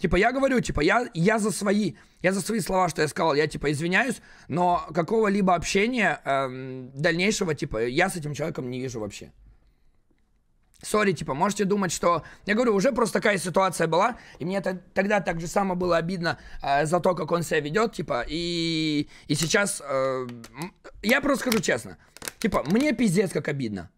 Типа, я говорю, типа, я, я за свои, я за свои слова, что я сказал, я, типа, извиняюсь, но какого-либо общения эм, дальнейшего, типа, я с этим человеком не вижу вообще. Сори, типа, можете думать, что... Я говорю, уже просто такая ситуация была, и мне это, тогда так же само было обидно э, за то, как он себя ведет, типа, и, и сейчас... Э, я просто скажу честно, типа, мне пиздец как обидно.